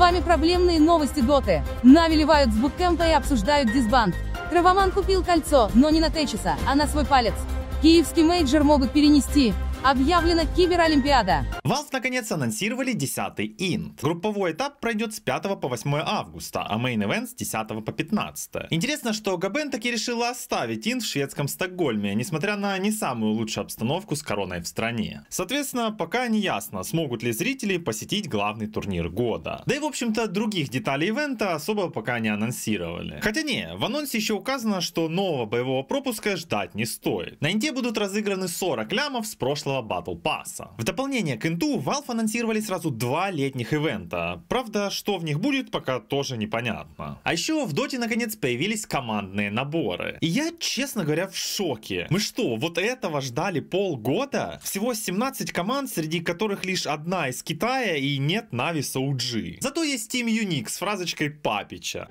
вами проблемные новости Доты. Навеливают с буткемпа и обсуждают дисбанд. Травоман купил кольцо, но не на Течеса, а на свой палец. Киевский мейджор могут перенести. Объявлена Киберолимпиада. ВАЗ наконец анонсировали 10-й ин. Групповой этап пройдет с 5 по 8 августа, а мейн-эвент с 10 по 15. Интересно, что Габен таки решила оставить ин в шведском Стокгольме, несмотря на не самую лучшую обстановку с короной в стране. Соответственно, пока не ясно, смогут ли зрители посетить главный турнир года. Да и в общем-то других деталей ивента особо пока не анонсировали. Хотя не, в анонсе еще указано, что нового боевого пропуска ждать не стоит. На инте будут разыграны 40 лямов с прошлого прошлого Battle Pass. В дополнение к инту Valve анонсировали сразу два летних ивента. Правда, что в них будет, пока тоже непонятно. А еще в Доте наконец появились командные наборы. И я, честно говоря, в шоке. Мы что, вот этого ждали полгода? Всего 17 команд, среди которых лишь одна из Китая и нет Na'Vi OG. Зато есть Team Unix с фразочкой Папича.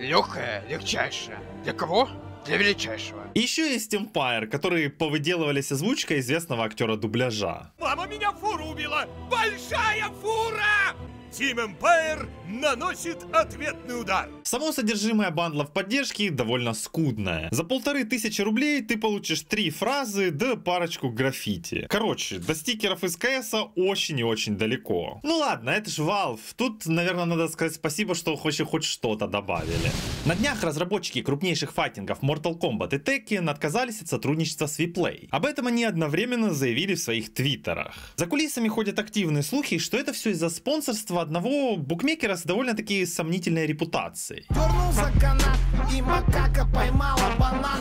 Легкая, легчайшая. Для кого? для величайшего. Еще есть Empire, которые повыделывались озвучкой известного актера дубляжа. Мама меня фура убила! Большая фура! Тим Empire наносит ответный удар. Само содержимое бандлов поддержки довольно скудное. За полторы тысячи рублей ты получишь три фразы да парочку граффити. Короче, до стикеров из КС очень и очень далеко. Ну ладно, это ж Valve. Тут, наверное, надо сказать спасибо, что хоть, хоть что-то добавили. На днях разработчики крупнейших файтингов Mortal Kombat и Tekken отказались от сотрудничества с WePlay. Об этом они одновременно заявили в своих твиттерах. За кулисами ходят активные слухи, что это все из-за спонсорства одного букмекера с довольно-таки сомнительной репутацией.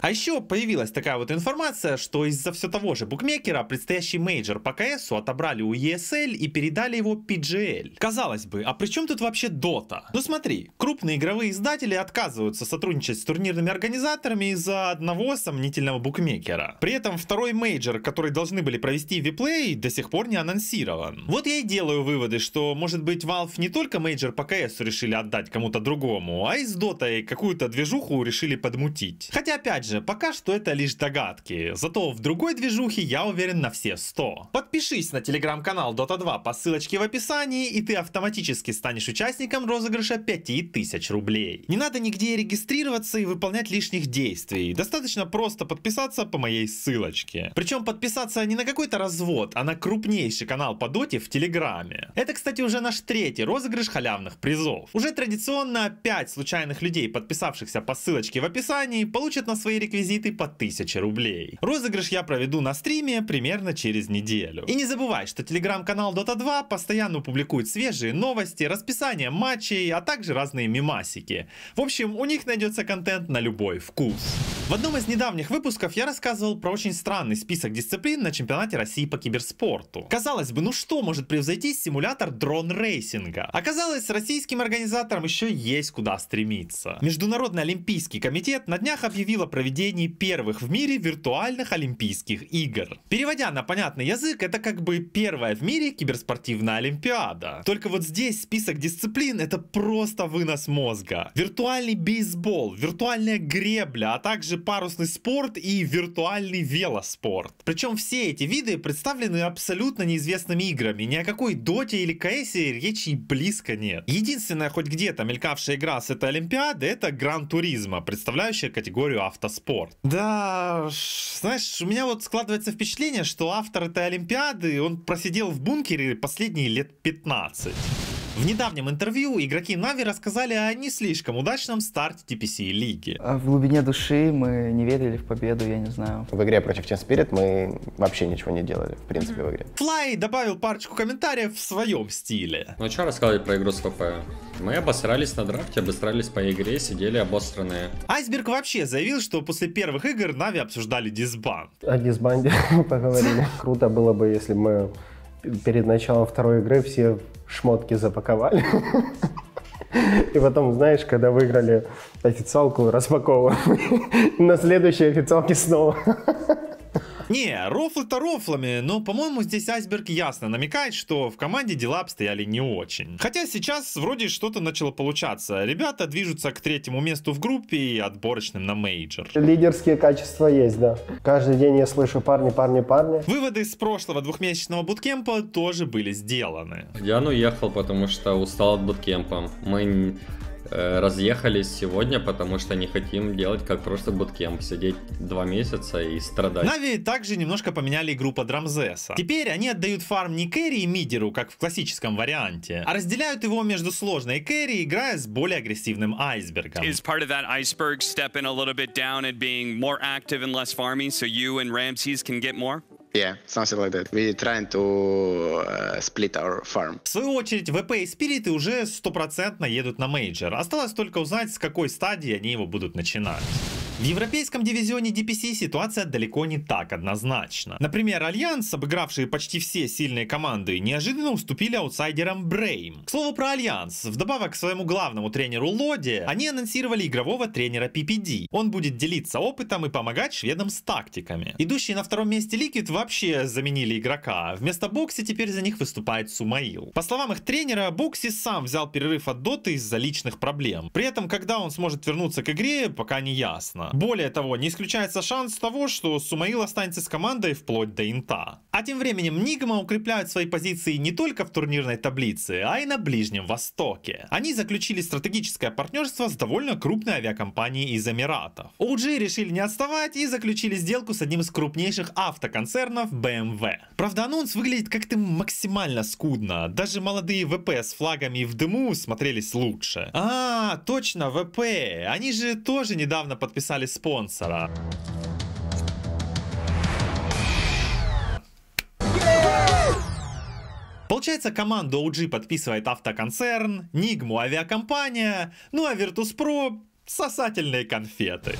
а еще появилась такая вот информация, что из-за все того же букмекера предстоящий мейджор по КСУ отобрали у ESL и передали его PGL. Казалось бы, а при чем тут вообще Dota? Ну смотри, крупные игровые издатели отказываются сотрудничать с турнирными организаторами из-за одного сомнительного букмекера. При этом второй мейджор, который должны были провести виплей, до сих пор не анонсирован. Вот я и делаю выводы, что может быть Valve не только мейджор по КС решили отдать кому-то другому, а из и какую-то движуху решили подмутить. Хотя опять же, пока что это лишь догадки, зато в другой движухе я уверен на все 100. Подпишись на телеграм-канал Dota 2 по ссылочке в описании, и ты автоматически станешь участником розыгрыша 5000 рублей. Не надо нигде регистрироваться и выполнять лишних действий, достаточно просто подписаться по моей ссылочке. Причем подписаться не на какой-то развод, а на крупнейший канал по доте в телеграме. Это, кстати, уже наш третий розыгрыш халявных случайных призов. Уже традиционно 5 случайных людей, подписавшихся по ссылочке в описании, получат на свои реквизиты по 1000 рублей. Розыгрыш я проведу на стриме примерно через неделю. И не забывай, что телеграм-канал Dota 2 постоянно публикует свежие новости, расписание матчей, а также разные мимасики. В общем, у них найдется контент на любой вкус. В одном из недавних выпусков я рассказывал про очень странный список дисциплин на чемпионате России по киберспорту. Казалось бы, ну что может превзойти симулятор дрон-рейсинга? Оказалось, Россия российским организаторам еще есть куда стремиться. Международный Олимпийский комитет на днях объявил о проведении первых в мире виртуальных Олимпийских игр. Переводя на понятный язык, это как бы первая в мире киберспортивная Олимпиада. Только вот здесь список дисциплин это просто вынос мозга. Виртуальный бейсбол, виртуальная гребля, а также парусный спорт и виртуальный велоспорт. Причем все эти виды представлены абсолютно неизвестными играми, ни о какой доте или кс речи близко нет. Единственная хоть где-то мелькавшая игра с этой Олимпиады это Гран Туризма, представляющая категорию автоспорт. Да, знаешь, у меня вот складывается впечатление, что автор этой Олимпиады, он просидел в бункере последние лет 15. В недавнем интервью игроки Нави рассказали о не слишком удачном старте TPC лиги. А в глубине души мы не верили в победу, я не знаю. В игре против Team Spirit мы вообще ничего не делали, в принципе, в игре. Флай добавил парочку комментариев в своем стиле. Ну а что рассказывать про игру с ФП? Мы обосрались на драфте, обосрались по игре, сидели обосранные. Айсберг вообще заявил, что после первых игр Нави обсуждали дисбанд. О дисбанде поговорили. Круто было бы, если мы перед началом второй игры все шмотки запаковали. И потом, знаешь, когда выиграли официалку, распаковывали. На следующей официалке снова. Не, рофлы-то рофлами, но, по-моему, здесь айсберг ясно намекает, что в команде дела обстояли не очень. Хотя сейчас вроде что-то начало получаться. Ребята движутся к третьему месту в группе и отборочным на мейджор. Лидерские качества есть, да. Каждый день я слышу парни, парни, парни. Выводы из прошлого двухмесячного буткемпа тоже были сделаны. Я ну ехал, потому что устал от буткемпа. Мы Э, разъехались сегодня, потому что не хотим делать как просто буткемп, сидеть два месяца и страдать. Нави также немножко поменяли игру под Рамзеса. Теперь они отдают фарм не кэри и мидеру, как в классическом варианте, а разделяют его между сложной кэри, играя с более агрессивным айсбергом. Is part of that iceberg stepping a little bit down and being more active and less farming so you and Ramses can get more? Yeah, something like that. We're trying to uh, split our farm. В свою очередь, ВП и Спириты уже стопроцентно едут на мейджор. Осталось только узнать, с какой стадии они его будут начинать. В европейском дивизионе DPC ситуация далеко не так однозначна. Например, Альянс, обыгравшие почти все сильные команды, неожиданно уступили аутсайдерам Брейм. К слову про Альянс, вдобавок к своему главному тренеру Лоди они анонсировали игрового тренера PPD. Он будет делиться опытом и помогать шведам с тактиками. Идущие на втором месте Ликвид вообще заменили игрока. Вместо Бокси теперь за них выступает Сумаил. По словам их тренера, Бокси сам взял перерыв от доты из-за личных проблем. При этом, когда он сможет вернуться к игре, пока не ясно. Сумаила. Более того, не исключается шанс того, что Сумаил останется с командой вплоть до Инта. А тем временем Нигма укрепляют свои позиции не только в турнирной таблице, а и на Ближнем Востоке. Они заключили стратегическое партнерство с довольно крупной авиакомпанией из Эмиратов. OG решили не отставать и заключили сделку с одним из крупнейших автоконцернов BMW. Правда, анонс выглядит как-то максимально скудно. Даже молодые ВП с флагами в дыму смотрелись лучше. А, точно, ВП. Они же тоже недавно подписали написали спонсора. Получается, команду OG подписывает автоконцерн, Нигму авиакомпания, ну а Virtus.pro сосательные конфеты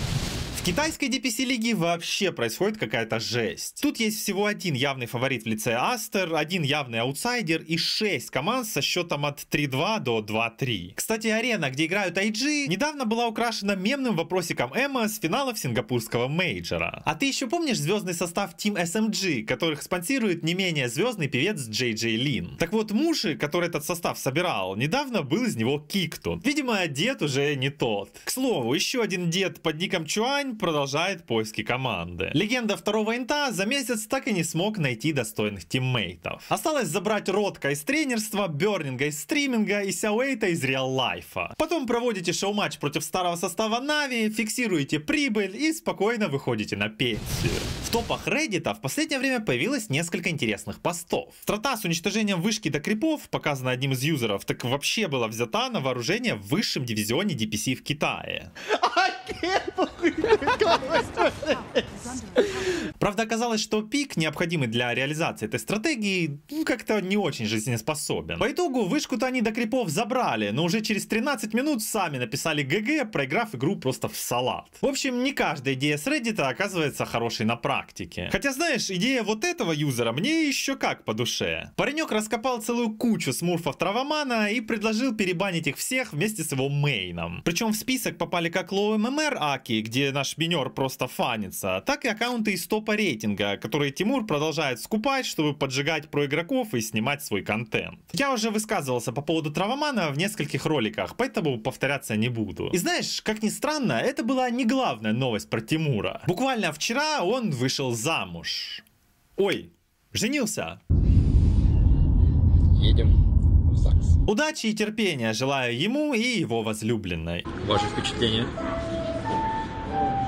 китайской DPC лиге вообще происходит какая-то жесть. Тут есть всего один явный фаворит в лице Астер, один явный аутсайдер и 6 команд со счетом от 3-2 до 2-3. Кстати, арена, где играют IG, недавно была украшена мемным вопросиком Эмма с финалов сингапурского мейджора. А ты еще помнишь звездный состав Team SMG, которых спонсирует не менее звездный певец Джей Джей Лин? Так вот, мужи, который этот состав собирал, недавно был из него киктун. Видимо, дед уже не тот. К слову, еще один дед под ником Чуань продолжает поиски команды. Легенда второго инта за месяц так и не смог найти достойных тиммейтов. Осталось забрать Ротка из тренерства, Бернинга из стриминга и Сяуэйта из реал-лайфа. Потом проводите шоу-матч против старого состава Нави, фиксируете прибыль и спокойно выходите на пенсию. В топах Reddit в последнее время появилось несколько интересных постов. Страта с уничтожением вышки до крипов, показана одним из юзеров, так вообще была взята на вооружение в высшем дивизионе DPC в Китае. Правда, оказалось, что пик, необходимый для реализации этой стратегии, ну, как-то не очень жизнеспособен. По итогу вышку-то они до крипов забрали, но уже через 13 минут сами написали ГГ, проиграв игру просто в салат. В общем, не каждая идея с Reddit оказывается хорошей на практике. Хотя, знаешь, идея вот этого юзера мне еще как по душе. Паренек раскопал целую кучу смурфов Травомана и предложил перебанить их всех вместе с его мейном. Причем в список попали как лоу ММА, мэр Аки, где наш минер просто фанится, так и аккаунты из топа рейтинга, которые Тимур продолжает скупать, чтобы поджигать про игроков и снимать свой контент. Я уже высказывался по поводу Травомана в нескольких роликах, поэтому повторяться не буду. И знаешь, как ни странно, это была не главная новость про Тимура. Буквально вчера он вышел замуж. Ой, женился. Едем. Удачи и терпения желаю ему и его возлюбленной. Ваши впечатления?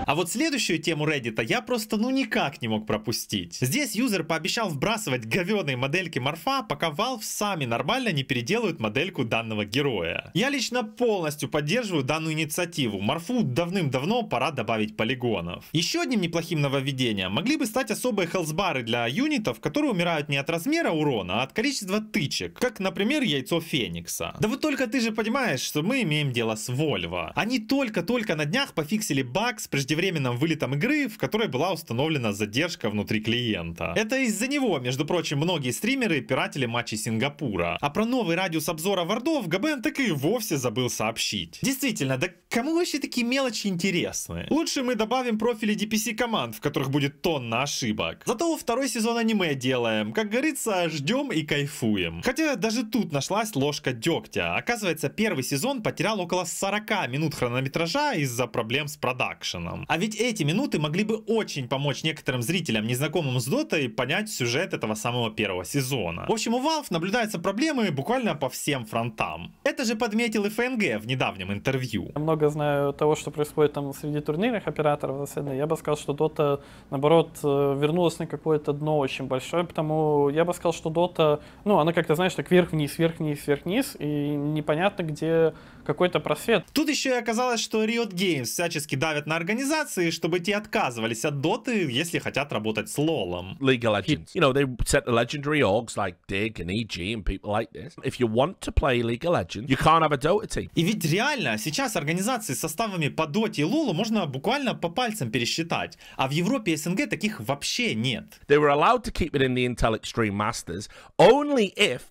А вот следующую тему Reddit я просто ну никак не мог пропустить. Здесь юзер пообещал вбрасывать говёные модельки морфа, пока Valve сами нормально не переделают модельку данного героя. Я лично полностью поддерживаю данную инициативу. Морфу давным-давно пора добавить полигонов. Еще одним неплохим нововведением могли бы стать особые хелсбары для юнитов, которые умирают не от размера урона, а от количества тычек, как, например, яйцо Феникса. Да вот только ты же понимаешь, что мы имеем дело с Вольво. Они только-только на днях пофиксили баг с преждевременным преждевременным вылетом игры, в которой была установлена задержка внутри клиента. Это из-за него, между прочим, многие стримеры пиратели матчи Сингапура. А про новый радиус обзора вардов ГБН так и вовсе забыл сообщить. Действительно, да кому вообще такие мелочи интересны? Лучше мы добавим профили DPC команд, в которых будет тонна ошибок. Зато второй сезон аниме делаем. Как говорится, ждем и кайфуем. Хотя даже тут нашлась ложка дегтя. Оказывается, первый сезон потерял около 40 минут хронометража из-за проблем с продакшеном. А ведь эти минуты могли бы очень помочь некоторым зрителям, незнакомым с Дотой, понять сюжет этого самого первого сезона. В общем, у Valve наблюдаются проблемы буквально по всем фронтам. Это же подметил и ФНГ в недавнем интервью. Я много знаю того, что происходит там среди турнирных операторов за сцены. Я бы сказал, что Дота, наоборот, э, вернулась на какое-то дно очень большое, потому я бы сказал, что Дота, ну, она как-то, знаешь, так вверх-вниз, вверх-вниз, вверх-вниз, и непонятно, где какой-то просвет. Тут еще и оказалось, что Riot Games всячески давят на организации, чтобы те отказывались от доты, если хотят работать с лолом. League of Legends. You know, they set the legendary orgs like Dig and EG and people like this. If you want to play League of Legends, you can't have a Dota team. И ведь реально, сейчас организации с составами по доте и лолу можно буквально по пальцам пересчитать. А в Европе и СНГ таких вообще нет. They were allowed to keep it in the Intel Extreme Masters only if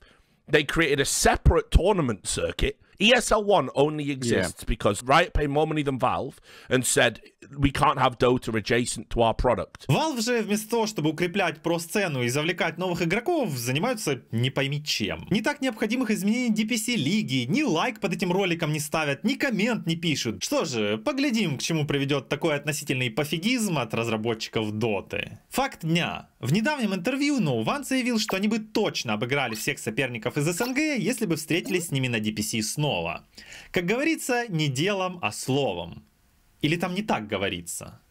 they created a separate tournament circuit ESL One only exists yeah. because Riot paid more money than Valve and said we can't have Dota adjacent to our product. Valve же вместо того, чтобы укреплять про-сцену и завлекать новых игроков, занимаются не пойми чем. Не так необходимых изменений DPC лиги, ни лайк под этим роликом не ставят, ни коммент не пишут. Что же, поглядим, к чему приведет такой относительный пофигизм от разработчиков Доты. Факт дня. В недавнем интервью No One заявил, что они бы точно обыграли всех соперников из СНГ, если бы встретились с ними на DPC снова снова. Как говорится, не делом, а словом. Или там не так говорится.